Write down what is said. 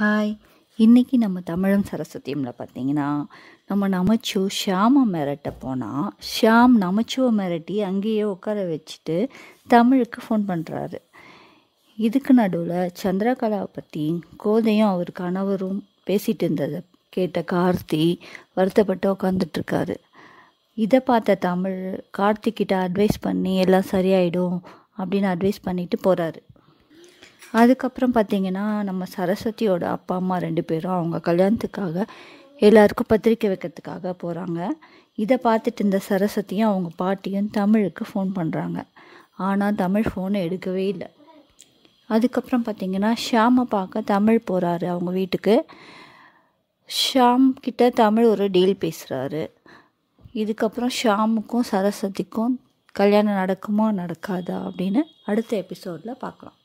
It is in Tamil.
ஹாய் இன்றைக்கி நம்ம தமிழும் சரஸ்வதியும்ல பார்த்தீங்கன்னா நம்ம நமச்சோ ஷியாமை மிரட்ட போனால் ஷியாம் நமச்சுவை மிரட்டி அங்கேயே உட்கார வச்சுட்டு தமிழுக்கு ஃபோன் பண்ணுறாரு இதுக்கு நடுவில் சந்திரகலாவை பற்றி கோதையும் அவர் கணவரும் பேசிகிட்டு இருந்ததை கேட்ட கார்த்தி வருத்தப்பட்டு உட்காந்துட்ருக்காரு இதை பார்த்த தமிழ் கார்த்திக்கிட்ட அட்வைஸ் பண்ணி எல்லாம் சரியாயிடும் அப்படின்னு அட்வைஸ் பண்ணிட்டு போகிறாரு அதுக்கப்புறம் பார்த்தீங்கன்னா நம்ம சரஸ்வதியோட அப்பா அம்மா ரெண்டு பேரும் அவங்க கல்யாணத்துக்காக எல்லாருக்கும் பத்திரிக்கை வைக்கிறதுக்காக போகிறாங்க இதை பார்த்துட்டு இருந்த சரஸ்வதியும் அவங்க பாட்டியும் தமிழுக்கு ஃபோன் பண்ணுறாங்க ஆனால் தமிழ் ஃபோனை எடுக்கவே இல்லை அதுக்கப்புறம் பார்த்திங்கன்னா ஷாமை பார்க்க தமிழ் போகிறாரு அவங்க வீட்டுக்கு ஷாம் கிட்ட தமிழ் ஒரு டீல் பேசுகிறாரு இதுக்கப்புறம் ஷாமுக்கும் சரஸ்வதிக்கும் கல்யாணம் நடக்குமா நடக்காதா அப்படின்னு அடுத்த எபிசோடில் பார்க்கலாம்